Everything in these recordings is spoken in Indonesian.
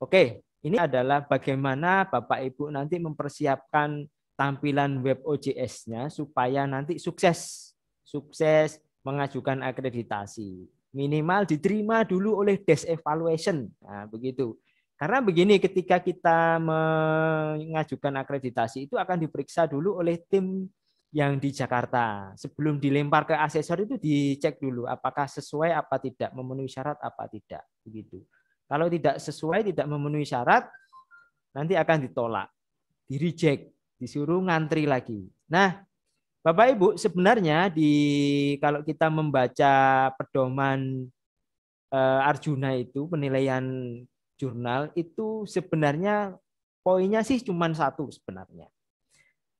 Oke, ini adalah bagaimana Bapak Ibu nanti mempersiapkan tampilan web OJS-nya supaya nanti sukses, sukses mengajukan akreditasi. Minimal diterima dulu oleh desk evaluation. Nah, begitu. Karena begini, ketika kita mengajukan akreditasi itu akan diperiksa dulu oleh tim yang di Jakarta. Sebelum dilempar ke asesor itu dicek dulu apakah sesuai apa tidak, memenuhi syarat apa tidak. Begitu. Kalau tidak sesuai, tidak memenuhi syarat, nanti akan ditolak, di reject, disuruh ngantri lagi. Nah, Bapak Ibu, sebenarnya di kalau kita membaca pedoman eh, Arjuna itu penilaian jurnal itu sebenarnya poinnya sih cuma satu sebenarnya.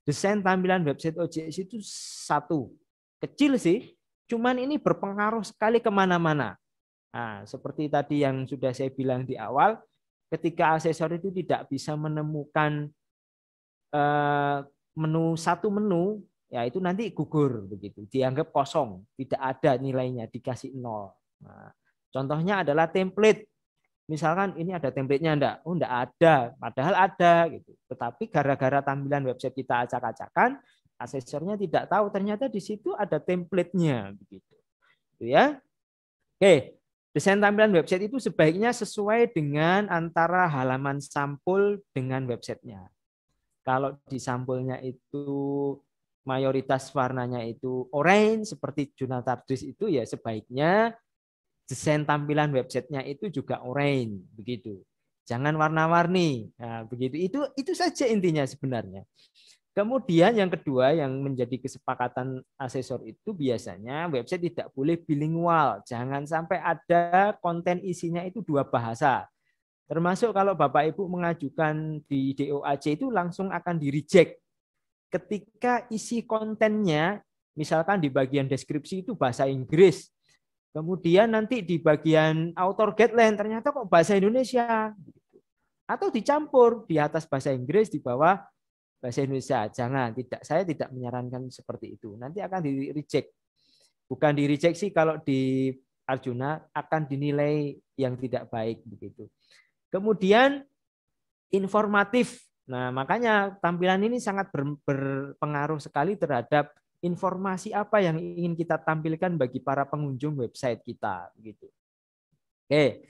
Desain tampilan website OJS itu satu. Kecil sih, cuman ini berpengaruh sekali kemana-mana Nah, seperti tadi yang sudah saya bilang di awal, ketika asesor itu tidak bisa menemukan eh, menu satu menu, ya itu nanti gugur begitu, dianggap kosong, tidak ada nilainya, dikasih nol. Nah, contohnya adalah template. Misalkan ini ada template-nya enggak? Oh, enggak ada, padahal ada gitu. Tetapi gara-gara tampilan website kita acak-acakan, asesornya tidak tahu ternyata di situ ada template-nya begitu. Gitu ya. Oke, Desain tampilan website itu sebaiknya sesuai dengan antara halaman sampul dengan websitenya. Kalau di sampulnya itu mayoritas warnanya itu orange seperti jurnal Tardis itu ya sebaiknya desain tampilan websitenya itu juga orange begitu jangan warna-warni. Nah, begitu. Itu itu saja intinya sebenarnya. Kemudian yang kedua yang menjadi kesepakatan asesor itu biasanya website tidak boleh bilingual. Jangan sampai ada konten isinya itu dua bahasa. Termasuk kalau Bapak Ibu mengajukan di DOAC itu langsung akan di reject. Ketika isi kontennya misalkan di bagian deskripsi itu bahasa Inggris. Kemudian nanti di bagian author guideline ternyata kok bahasa Indonesia. Atau dicampur di atas bahasa Inggris, di bawah bahasa Indonesia. Jangan, tidak saya tidak menyarankan seperti itu. Nanti akan di reject. Bukan di reject sih kalau di Arjuna akan dinilai yang tidak baik begitu. Kemudian informatif. Nah, makanya tampilan ini sangat berpengaruh sekali terhadap informasi apa yang ingin kita tampilkan bagi para pengunjung website kita begitu. Oke.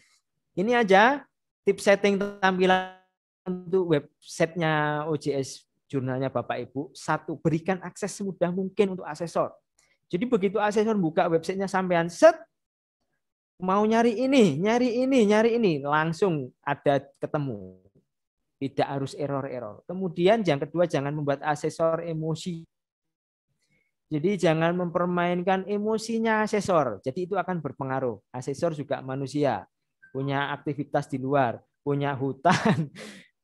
Ini aja tips setting tampilan untuk websitenya OJS jurnalnya Bapak Ibu. Satu, berikan akses semudah mungkin untuk asesor. Jadi begitu asesor buka websitenya sampean, set, mau nyari ini, nyari ini, nyari ini, langsung ada ketemu. Tidak harus error-error. Kemudian yang kedua, jangan membuat asesor emosi. Jadi jangan mempermainkan emosinya asesor. Jadi itu akan berpengaruh. Asesor juga manusia, punya aktivitas di luar, punya hutan,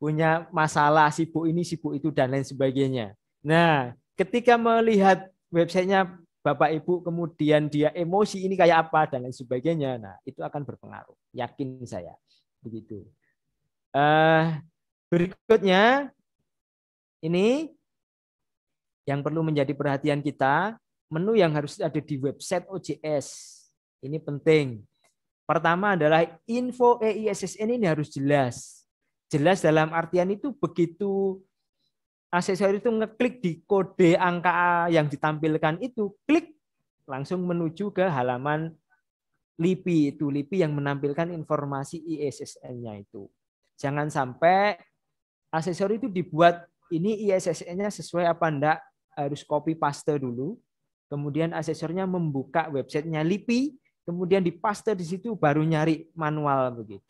punya masalah sibuk ini sibuk itu dan lain sebagainya. Nah, ketika melihat websitenya Bapak Ibu kemudian dia emosi ini kayak apa dan lain sebagainya. Nah, itu akan berpengaruh, yakin saya. Begitu. Uh, berikutnya ini yang perlu menjadi perhatian kita, menu yang harus ada di website OJS. Ini penting. Pertama adalah info EISSN ini harus jelas. Jelas dalam artian itu begitu aksesori itu ngeklik di kode angka yang ditampilkan itu, klik langsung menuju ke halaman LIPI itu, LIPI yang menampilkan informasi ISSN-nya itu. Jangan sampai aksesori itu dibuat ini ISSN-nya sesuai apa enggak, harus copy paste dulu. Kemudian aksesornya membuka websitenya LIPI, kemudian di paste di situ baru nyari manual begitu.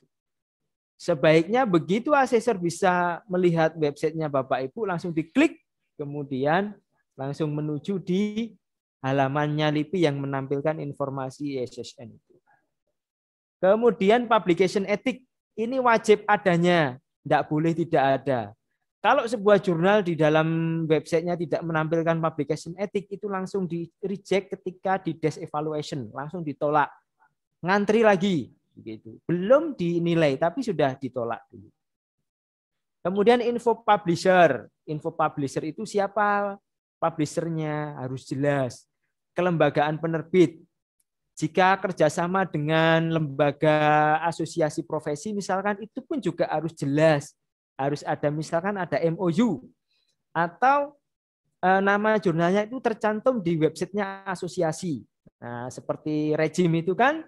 Sebaiknya begitu asesor bisa melihat websitenya Bapak Ibu, langsung diklik, kemudian langsung menuju di halamannya LIPI yang menampilkan informasi ISSN itu. Kemudian publication etik, ini wajib adanya, tidak boleh tidak ada. Kalau sebuah jurnal di dalam websitenya tidak menampilkan publication etik, itu langsung di reject ketika di desk evaluation langsung ditolak. Ngantri lagi, begitu. Belum dinilai tapi sudah ditolak dulu. Kemudian info publisher. Info publisher itu siapa publishernya harus jelas. Kelembagaan penerbit. Jika kerjasama dengan lembaga asosiasi profesi misalkan itu pun juga harus jelas. Harus ada misalkan ada MOU atau eh, nama jurnalnya itu tercantum di websitenya asosiasi. Nah, seperti rejim itu kan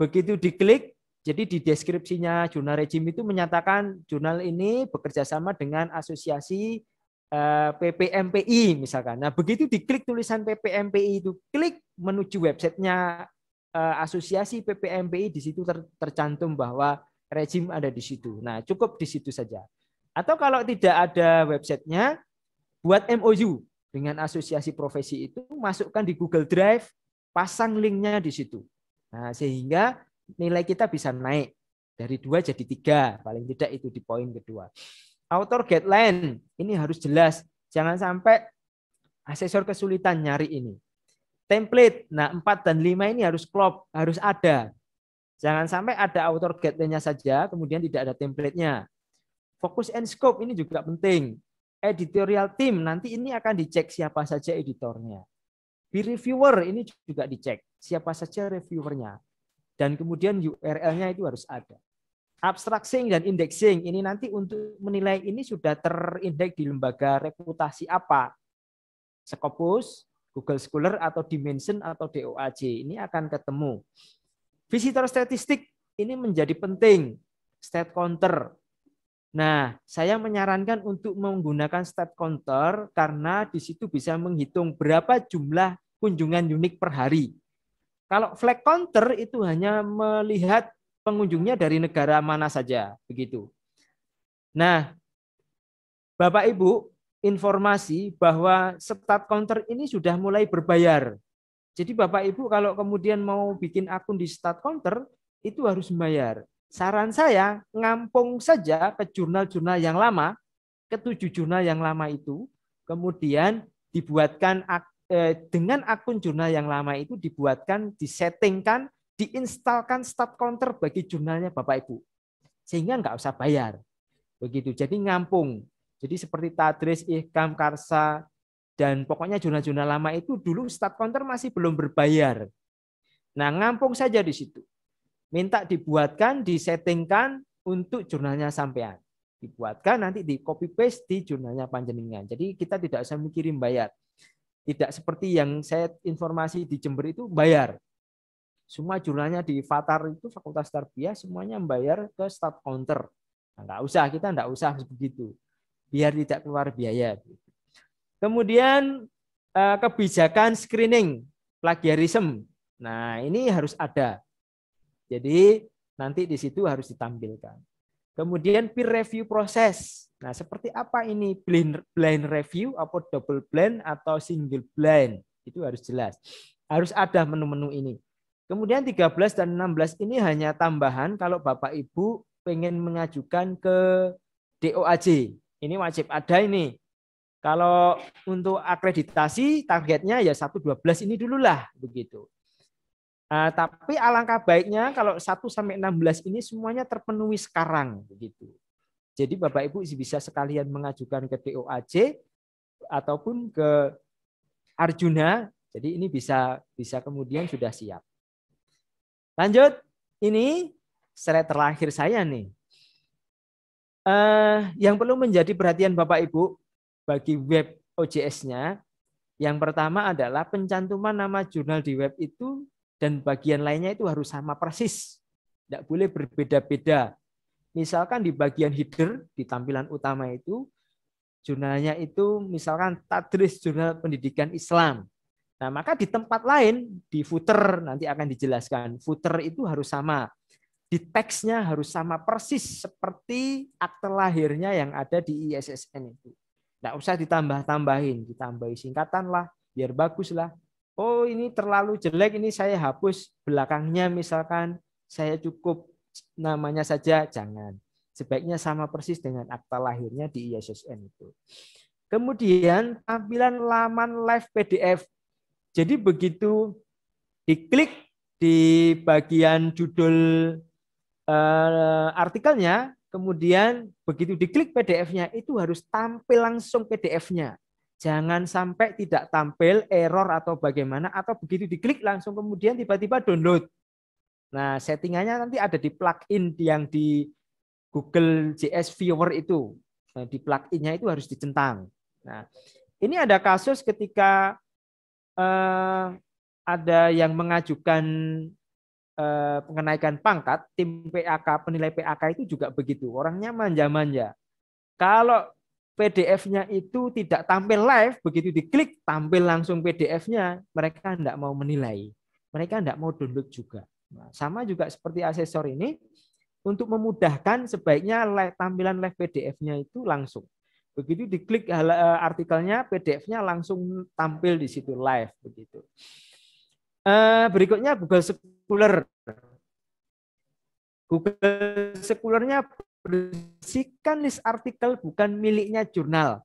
Begitu diklik, jadi di deskripsinya jurnal rejim itu menyatakan jurnal ini bekerja sama dengan asosiasi eh, PPMPI misalkan. Nah begitu diklik tulisan PPMPI itu, klik menuju websitenya eh, asosiasi PPMPI di situ tercantum bahwa rejim ada di situ. Nah cukup di situ saja. Atau kalau tidak ada websitenya, buat MOU dengan asosiasi profesi itu, masukkan di Google Drive, pasang linknya di situ. Nah, sehingga nilai kita bisa naik dari dua jadi tiga paling tidak itu di poin kedua. Author guideline ini harus jelas, jangan sampai asesor kesulitan nyari ini. Template, nah empat dan lima ini harus klop, harus ada. Jangan sampai ada author guideline-nya saja, kemudian tidak ada template-nya. Fokus and scope ini juga penting. Editorial team, nanti ini akan dicek siapa saja editornya. Peer reviewer ini juga dicek siapa saja reviewernya. Dan kemudian URL-nya itu harus ada. Abstracting dan indexing ini nanti untuk menilai ini sudah terindeks di lembaga reputasi apa? Scopus, Google Scholar, atau Dimension, atau DOAJ. Ini akan ketemu. Visitor statistik ini menjadi penting. Stat counter. Nah, saya menyarankan untuk menggunakan stat counter karena di situ bisa menghitung berapa jumlah kunjungan unik per hari. Kalau flag counter itu hanya melihat pengunjungnya dari negara mana saja, begitu. Nah, Bapak Ibu, informasi bahwa start counter ini sudah mulai berbayar. Jadi Bapak Ibu kalau kemudian mau bikin akun di start counter itu harus membayar. Saran saya ngampung saja ke jurnal-jurnal yang lama, ke tujuh jurnal yang lama itu, kemudian dibuatkan akun Eh, dengan akun jurnal yang lama itu dibuatkan, disettingkan, diinstalkan start counter bagi jurnalnya Bapak Ibu. Sehingga nggak usah bayar. Begitu. Jadi ngampung. Jadi seperti Tadris, Ihkam, Karsa, dan pokoknya jurnal-jurnal lama itu dulu start counter masih belum berbayar. Nah ngampung saja di situ. Minta dibuatkan, disettingkan untuk jurnalnya sampean. Dibuatkan nanti di copy paste di jurnalnya panjenengan. Jadi kita tidak usah mikirin bayar. Tidak seperti yang saya informasi di Jember itu bayar. Semua jurnalnya di Fatar itu Fakultas Tarbiyah semuanya membayar ke staff counter. Nah, nggak usah, kita nggak usah begitu. Biar tidak keluar biaya. Kemudian eh, kebijakan screening plagiarism. Nah, ini harus ada. Jadi nanti di situ harus ditampilkan. Kemudian peer review proses. Nah, seperti apa ini blind, blind review, apa double blind atau single blind? Itu harus jelas. Harus ada menu-menu ini. Kemudian 13 dan 16 ini hanya tambahan kalau Bapak Ibu pengen mengajukan ke DOAJ. Ini wajib ada ini. Kalau untuk akreditasi targetnya ya 12 ini dululah begitu. Uh, tapi alangkah baiknya kalau 1 sampai 16 ini semuanya terpenuhi sekarang begitu. Jadi Bapak Ibu bisa sekalian mengajukan ke DOAJ ataupun ke Arjuna. Jadi ini bisa bisa kemudian sudah siap. Lanjut, ini slide terakhir saya nih. Uh, yang perlu menjadi perhatian Bapak Ibu bagi web OJS-nya, yang pertama adalah pencantuman nama jurnal di web itu dan bagian lainnya itu harus sama persis. Tidak boleh berbeda-beda. Misalkan di bagian header, di tampilan utama itu, jurnalnya itu misalkan Tadris Jurnal Pendidikan Islam. Nah, maka di tempat lain, di footer nanti akan dijelaskan. Footer itu harus sama. Di teksnya harus sama persis seperti akte lahirnya yang ada di ISSN itu. Tidak usah ditambah-tambahin. Ditambahi singkatan lah, biar bagus lah oh ini terlalu jelek, ini saya hapus belakangnya misalkan saya cukup namanya saja jangan. Sebaiknya sama persis dengan akta lahirnya di ISSN itu. Kemudian tampilan laman live PDF. Jadi begitu diklik di bagian judul eh, artikelnya, kemudian begitu diklik PDF-nya itu harus tampil langsung PDF-nya. Jangan sampai tidak tampil error atau bagaimana atau begitu diklik langsung kemudian tiba-tiba download. Nah, settingannya nanti ada di plugin yang di Google JS Viewer itu. Nah, di pluginnya itu harus dicentang. Nah, ini ada kasus ketika eh, ada yang mengajukan eh, pengenaikan pangkat, tim PAK, penilai PAK itu juga begitu. Orangnya manja-manja. Kalau PDF-nya itu tidak tampil live, begitu diklik tampil langsung PDF-nya, mereka tidak mau menilai. Mereka tidak mau download juga. Nah, sama juga seperti asesor ini, untuk memudahkan sebaiknya live, tampilan live PDF-nya itu langsung. Begitu diklik eh, artikelnya, PDF-nya langsung tampil di situ live begitu. Eh, berikutnya Google Scholar. Google Scholar-nya bersihkan list artikel bukan miliknya jurnal.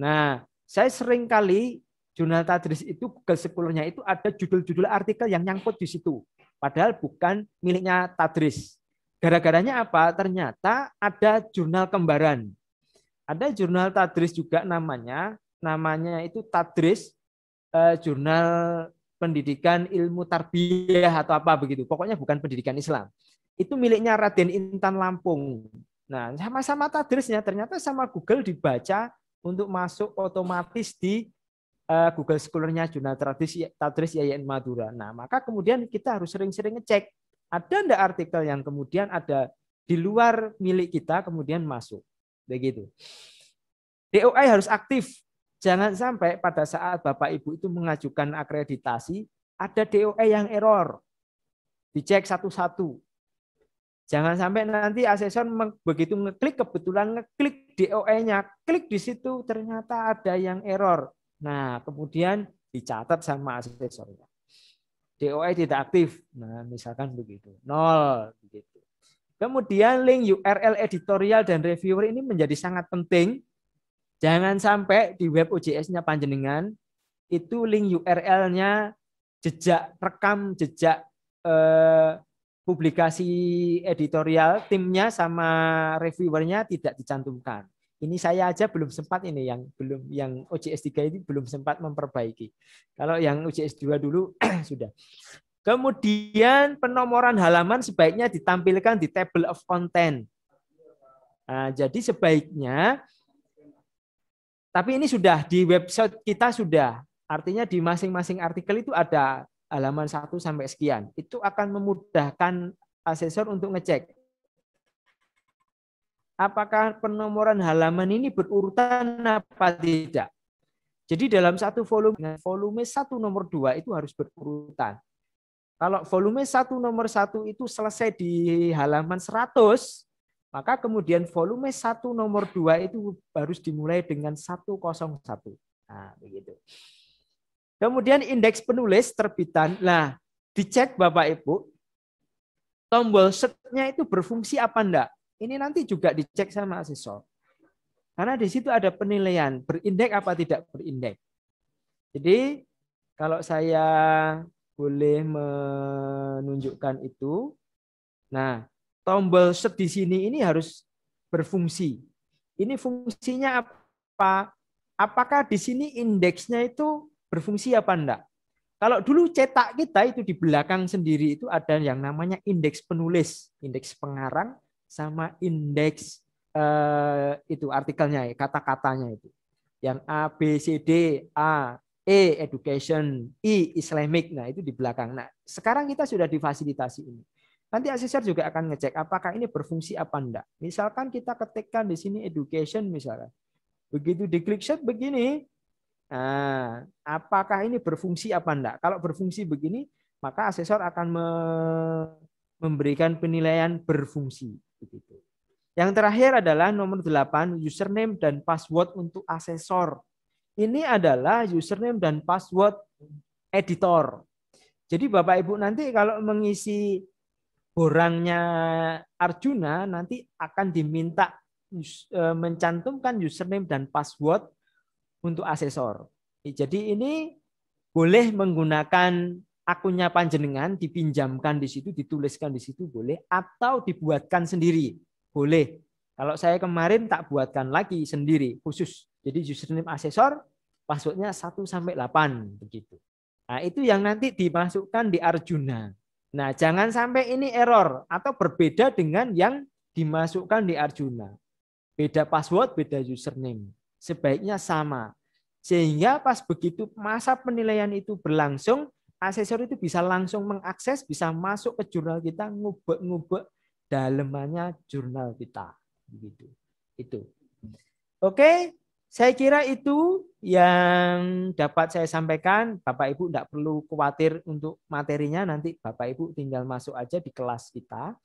Nah, saya sering kali jurnal tadris itu Google scholar itu ada judul-judul artikel yang nyangkut di situ. Padahal bukan miliknya tadris. Gara-garanya apa? Ternyata ada jurnal kembaran. Ada jurnal tadris juga namanya. Namanya itu tadris eh, jurnal pendidikan ilmu tarbiyah atau apa begitu. Pokoknya bukan pendidikan Islam itu miliknya Raden Intan Lampung. Nah, sama-sama tadrisnya ternyata sama Google dibaca untuk masuk otomatis di eh, Google Scholar-nya jurnal tradisi tadris Yayasan Madura. Nah, maka kemudian kita harus sering-sering ngecek ada enggak artikel yang kemudian ada di luar milik kita kemudian masuk. Begitu. DOI harus aktif. Jangan sampai pada saat Bapak Ibu itu mengajukan akreditasi ada DOE yang error. Dicek satu-satu. Jangan sampai nanti asesor begitu ngeklik kebetulan ngeklik DOE-nya, klik di situ ternyata ada yang error. Nah, kemudian dicatat sama asesornya. DOE tidak aktif. Nah, misalkan begitu. Nol begitu. Kemudian link URL editorial dan reviewer ini menjadi sangat penting. Jangan sampai di web OJS-nya panjenengan itu link URL-nya jejak rekam jejak eh, publikasi editorial timnya sama reviewernya tidak dicantumkan. Ini saya aja belum sempat ini yang belum yang OJS 3 ini belum sempat memperbaiki. Kalau yang OJS 2 dulu sudah. Kemudian penomoran halaman sebaiknya ditampilkan di table of content. Nah, jadi sebaiknya tapi ini sudah di website kita sudah. Artinya di masing-masing artikel itu ada halaman 1 sampai sekian. Itu akan memudahkan asesor untuk ngecek apakah penomoran halaman ini berurutan apa tidak. Jadi dalam satu volume, volume satu nomor dua itu harus berurutan. Kalau volume satu nomor satu itu selesai di halaman 100, maka kemudian volume satu nomor dua itu harus dimulai dengan 101. Nah, begitu. Kemudian indeks penulis terbitan. Nah, dicek Bapak Ibu, tombol setnya itu berfungsi apa enggak? Ini nanti juga dicek sama asesor. Karena di situ ada penilaian berindeks apa tidak berindeks. Jadi kalau saya boleh menunjukkan itu, nah tombol set di sini ini harus berfungsi. Ini fungsinya apa? Apakah di sini indeksnya itu berfungsi apa enggak. Kalau dulu cetak kita itu di belakang sendiri itu ada yang namanya indeks penulis, indeks pengarang sama indeks eh, itu artikelnya, kata-katanya itu. Yang A, B, C, D, A, E, education, I, Islamic. Nah, itu di belakang. Nah, sekarang kita sudah difasilitasi ini. Nanti asesor juga akan ngecek apakah ini berfungsi apa enggak. Misalkan kita ketikkan di sini education misalnya Begitu diklik shot begini, Nah, apakah ini berfungsi apa enggak? Kalau berfungsi begini, maka asesor akan memberikan penilaian berfungsi. Begitu. Yang terakhir adalah nomor 8, username dan password untuk asesor. Ini adalah username dan password editor. Jadi Bapak Ibu nanti kalau mengisi borangnya Arjuna nanti akan diminta e, mencantumkan username dan password untuk asesor. Jadi ini boleh menggunakan akunnya panjenengan dipinjamkan di situ, dituliskan di situ boleh atau dibuatkan sendiri. Boleh. Kalau saya kemarin tak buatkan lagi sendiri khusus. Jadi username asesor passwordnya 1 sampai 8 begitu. Nah, itu yang nanti dimasukkan di Arjuna. Nah, jangan sampai ini error atau berbeda dengan yang dimasukkan di Arjuna. Beda password, beda username sebaiknya sama. Sehingga pas begitu masa penilaian itu berlangsung, asesor itu bisa langsung mengakses, bisa masuk ke jurnal kita, ngubek-ngubek dalemannya jurnal kita. Begitu. Itu. Oke, saya kira itu yang dapat saya sampaikan. Bapak Ibu tidak perlu khawatir untuk materinya, nanti Bapak Ibu tinggal masuk aja di kelas kita.